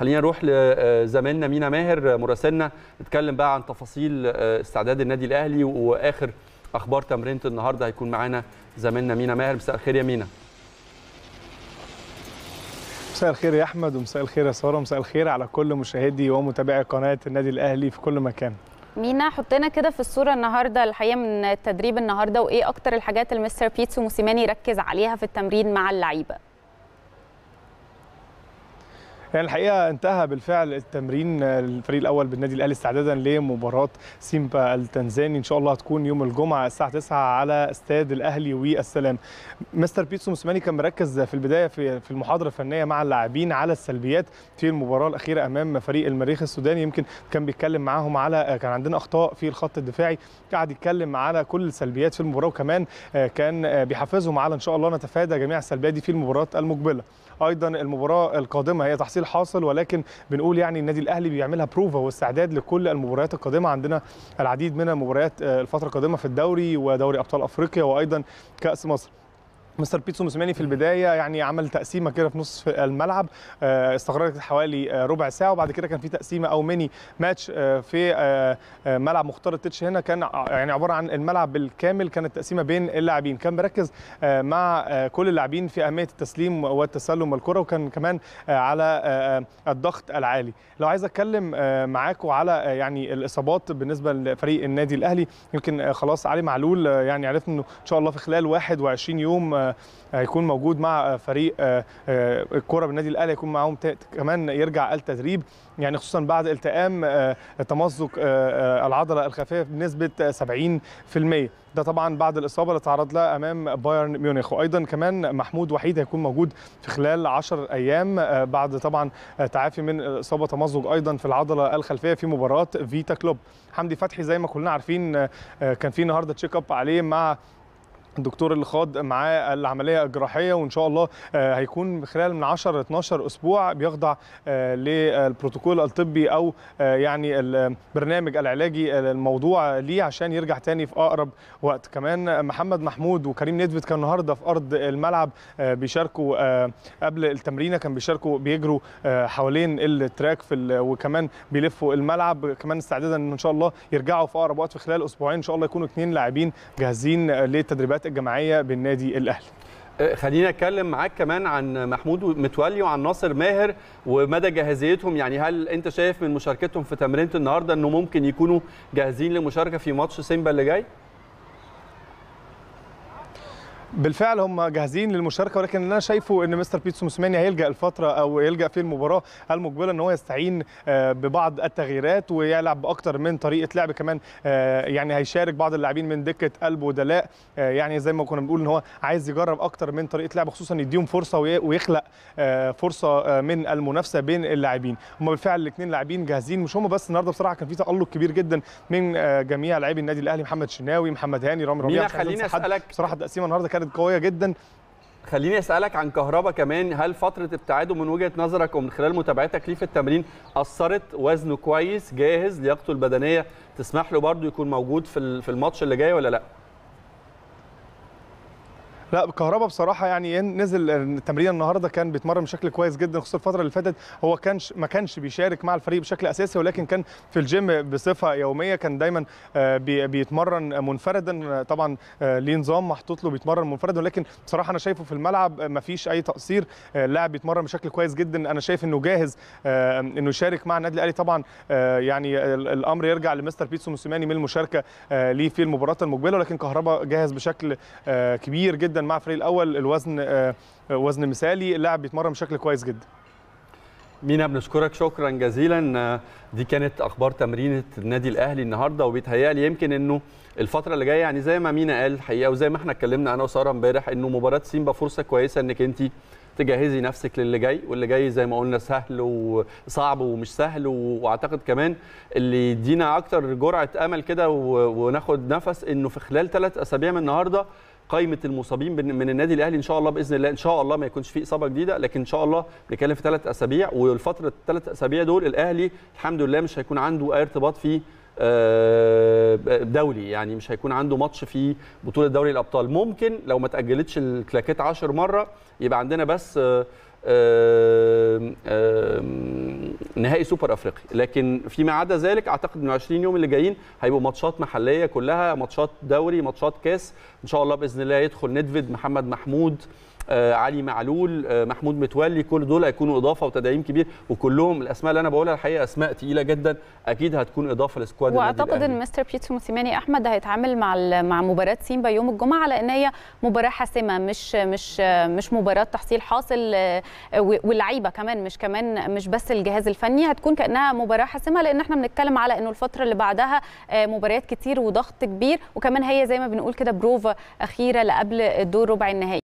خلينا نروح لزميلنا آه، مينا ماهر آه، مراسلنا نتكلم بقى عن تفاصيل آه، استعداد النادي الاهلي واخر اخبار تمرينه النهارده هيكون معانا زميلنا مينا ماهر مساء الخير يا مينا مساء الخير يا احمد ومساء الخير يا ساره ومساء الخير على كل مشاهدي ومتابعي قناه النادي الاهلي في كل مكان مينا حطينا كده في الصوره النهارده الحقيقه من التدريب النهارده وايه اكتر الحاجات اللي مستر بيتسو موسيماني ركز عليها في التمرين مع اللعيبه يعني الحقيقه انتهى بالفعل التمرين الفريق الاول بالنادي الاهلي استعدادا لمباراه سيمبا التنزاني ان شاء الله هتكون يوم الجمعه الساعه 9 على استاد الاهلي والسلام مستر بيتسو موسيماني كان مركز في البدايه في في المحاضره الفنيه مع اللاعبين على السلبيات في المباراه الاخيره امام فريق المريخ السوداني يمكن كان بيتكلم معاهم على كان عندنا اخطاء في الخط الدفاعي قعد يتكلم على كل السلبيات في المباراه وكمان آه، كان آه، بيحفزهم على ان شاء الله نتفادى جميع السلبيات دي في المباراه المقبله ايضا المباراه القادمه هي تحصيل التفاصيل حاصل ولكن بنقول يعني النادي الاهلي بيعملها بروفا واستعداد لكل المباريات القادمه عندنا العديد من المباريات آه، الفتره القادمه في الدوري ودوري ابطال افريقيا وايضا كاس مصر مستر بيتسو موسيماني في البدايه يعني عمل تقسيمه كده في نصف الملعب آه، استغرقت حوالي آه، ربع ساعه وبعد كده كان في تقسيمه او ميني ماتش آه، في ملعب مختار التتش هنا كان يعني عباره عن الملعب بالكامل كانت تقسيمه بين اللاعبين كان مركز مع كل اللاعبين في اهميه التسليم والتسلم والكره وكان كمان على الضغط العالي لو عايز اتكلم معاكم على يعني الاصابات بالنسبه لفريق النادي الاهلي يمكن خلاص علي معلول يعني عرفنا انه ان شاء الله في خلال 21 يوم آه، هيكون موجود مع آه، فريق آه، الكره بالنادي الاهلي هيكون معاهم كمان يرجع التدريب يعني خصوصا بعد التئام تمزق العضله الخفيه بنسبه 70% ده طبعا بعد الاصابه اللي تعرض لها امام بايرن ميونخ وايضا كمان محمود وحيد هيكون موجود في خلال 10 ايام بعد طبعا تعافي من اصابه تمزق ايضا في العضله الخلفيه في مباراه فيتا كلوب حمدي فتحي زي ما كلنا عارفين كان في النهارده تشيك اب عليه مع الدكتور اللي خاض معاه العمليه الجراحيه وان شاء الله آه، هيكون خلال من 10 ل 12 اسبوع بيخضع آه، للبروتوكول الطبي او آه، يعني البرنامج العلاجي الموضوع ليه عشان يرجع تاني في اقرب وقت كمان محمد محمود وكريم ندفت كانوا النهارده في ارض الملعب بيشاركوا قبل التمرينه كان بيشاركوا بيجروا حوالين التراك في وكمان بيلفوا الملعب كمان استعدادا ان شاء الله يرجعوا في اقرب وقت في خلال اسبوعين ان شاء الله يكونوا اثنين لاعبين جاهزين للتدريبات الجماعيه بالنادي الاهلي أه، خلينا اتكلم معاك كمان عن محمود متولي وعن ناصر ماهر ومدى جاهزيتهم يعني هل انت شايف من مشاركتهم في تمرينه النهارده انه ممكن يكونوا جاهزين للمشاركه في ماتش سيمبا اللي جاي؟ بالفعل هم جاهزين للمشاركه ولكن اللي انا شايفه ان مستر بيتسو موسيماني هيلجا الفتره او يلجا في المباراه المقبله ان هو يستعين آه، ببعض التغييرات ويلعب باكثر من طريقه لعب كمان آه، يعني هيشارك بعض اللاعبين من دكه قلب ودلاء آه، يعني زي ما كنا بنقول ان هو عايز يجرب اكثر من طريقه لعب خصوصا يديهم فرصه ويخلق فرصه من المنافسه بين اللاعبين هم بالفعل الاثنين لاعبين جاهزين مش هم بس النهارده بصراحه كان في تالق كبير جدا من جميع لاعبي النادي الاهلي محمد شناوي محمد هاني رامي ربيع خليني اسالك بصراحه النهارده كانت قويه جدا خليني اسالك عن كهربا كمان هل فتره ابتعاده من وجهه نظرك ومن خلال متابعتك ليه في التمرين اثرت وزنه كويس جاهز لياقته البدنيه تسمح له برضه يكون موجود في الماتش اللي جاي ولا لا لا كهربا بصراحه يعني إيه، نزل التمرين النهارده كان بيتمرن بشكل كويس جدا خصوصا الفتره اللي فاتت هو كانش ما كانش بيشارك مع الفريق بشكل اساسي ولكن كان في الجيم بصفه يوميه كان دايما آه، بيتمرن منفردا طبعا آه، ليه نظام محطوط له بيتمرن منفردا ولكن بصراحه انا شايفه في الملعب ما فيش اي تقصير آه، اللاعب بيتمرن بشكل كويس جدا انا شايف انه جاهز انه يشارك مع النادي الاهلي طبعا يعني الامر يرجع لمستر بيتسو موسيماني من المشاركه ليه في المباراه المقبله ولكن كهربا جاهز بشكل كبير جدا جدا مع الفريق الاول الوزن آه، آه، وزن مثالي اللاعب بيتمرن بشكل كويس جدا مينا بنشكرك شكرا جزيلا آه، دي كانت اخبار تمرينه النادي الاهلي النهارده وبيتهيألي يمكن انه الفتره اللي جايه يعني زي ما مينا قال الحقيقه وزي ما احنا اتكلمنا انا وساره امبارح انه مباراه سيمبا فرصه كويسه انك انت تجهزي نفسك للي جاي واللي جاي زي ما قلنا سهل وصعب ومش سهل واعتقد كمان اللي يدينا اكتر جرعه امل كده وناخد نفس انه في خلال ثلاث اسابيع من النهارده قائمه المصابين من النادي الاهلي ان شاء الله باذن الله ان شاء الله ما يكونش في اصابه جديده لكن ان شاء الله بنتكلم في ثلاث اسابيع والفتره الثلاث اسابيع دول الاهلي الحمد لله مش هيكون عنده اي ارتباط في آه، دولي يعني مش هيكون عنده ماتش في بطوله دوري الابطال ممكن لو ما تاجلتش الكلاكيت 10 مره يبقى عندنا بس آه، نهائي سوبر افريقي لكن فيما عدا ذلك اعتقد ان 20 يوم اللي جايين هيبقوا ماتشات محليه كلها ماتشات دوري ماتشات كاس ان شاء الله باذن الله يدخل ندفد محمد محمود آه، علي معلول آه، محمود متولي كل دول هيكونوا اضافه وتدعيم كبير وكلهم الاسماء اللي انا بقولها الحقيقه اسماء تقيله جدا اكيد هتكون اضافه لسكواد واعتقد ان مستر بيتسو موسيماني احمد هيتعامل مع مع مباراه سيمبا يوم الجمعه على ان هي مباراه حاسمه مش مش مش مباراه تحصيل حاصل آه، واللعيبه كمان مش كمان مش بس الجهاز الفني هتكون كانها مباراه حاسمه لان احنا بنتكلم على انه الفتره اللي بعدها مباريات كتير وضغط كبير وكمان هي زي ما بنقول كده بروفا اخيره لقبل دور ربع النهائي